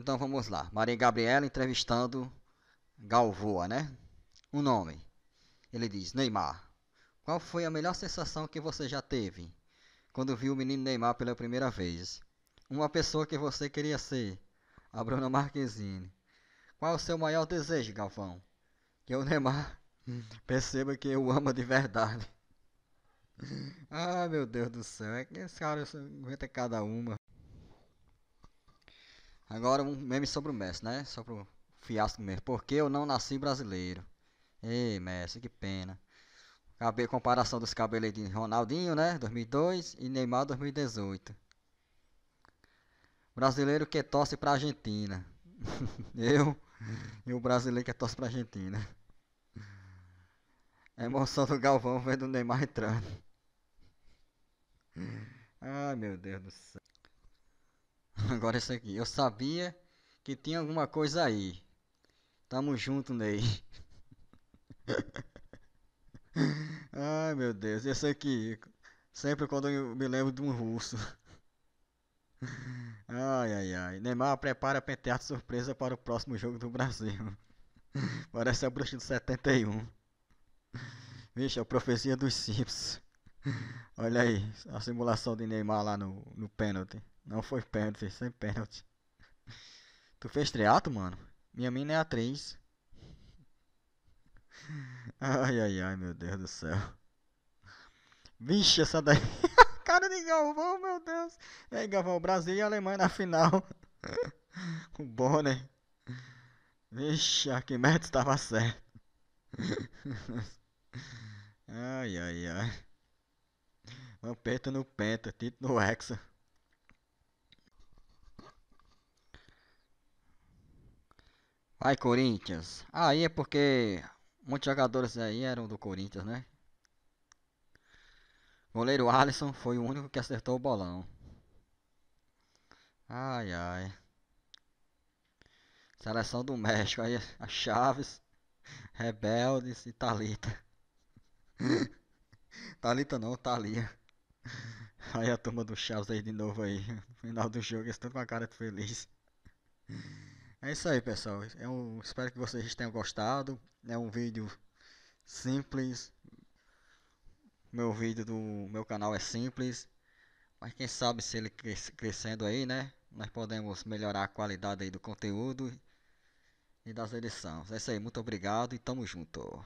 Então vamos lá. Maria Gabriela entrevistando Galvoa, né? O nome. Ele diz: Neymar. Qual foi a melhor sensação que você já teve quando viu o menino Neymar pela primeira vez? Uma pessoa que você queria ser, a Bruna Marquezine. Qual o seu maior desejo, Galvão? Que o Neymar perceba que eu amo de verdade. ah, meu Deus do céu, é que esse cara aguenta cada uma. Agora um meme sobre o Messi, né? Só pro fiasco mesmo. Por que eu não nasci brasileiro? Ei, Messi, que pena. Acabei comparação dos cabelos de Ronaldinho, né? 2002 e Neymar 2018. Brasileiro que torce pra Argentina. eu e o brasileiro que torce pra Argentina. A emoção do Galvão vendo o Neymar entrando. Ai, meu Deus do céu. Agora isso aqui. Eu sabia que tinha alguma coisa aí. Tamo junto, Ney. Ai, meu Deus. Esse aqui. Sempre quando eu me lembro de um russo. Ai, ai, ai. Neymar prepara penteado surpresa para o próximo jogo do Brasil. Parece a bruxa do 71. Vixe, a profecia dos Simpsons. Olha aí, a simulação de Neymar lá no, no pênalti. Não foi pênalti, sem pênalti. Tu fez triato, mano? Minha mina é atriz. Ai, ai, ai, meu Deus do céu. Vixe, essa daí. Cara de Galvão, meu Deus. E aí, Galvão, Brasil e Alemanha na final. O Bonner. Vixe, Arquimedes estava certo. ai, ai, ai. Vampeta no Penta, Tito no Hexa. Vai, Corinthians. Aí é porque muitos jogadores aí eram do Corinthians, né? Goleiro Alisson foi o único que acertou o bolão. Ai, ai. Seleção do México. Aí a Chaves, Rebeldes e Thalita. Thalita não, Thalia. Aí a turma do Chaves aí de novo aí. No final do jogo, eles estão com a cara de feliz. É isso aí, pessoal. Eu é espero que vocês tenham gostado. É um vídeo simples. Meu vídeo do meu canal é simples. Mas quem sabe se ele crescendo aí, né? Nós podemos melhorar a qualidade aí do conteúdo e das edições. É isso aí. Muito obrigado e tamo junto.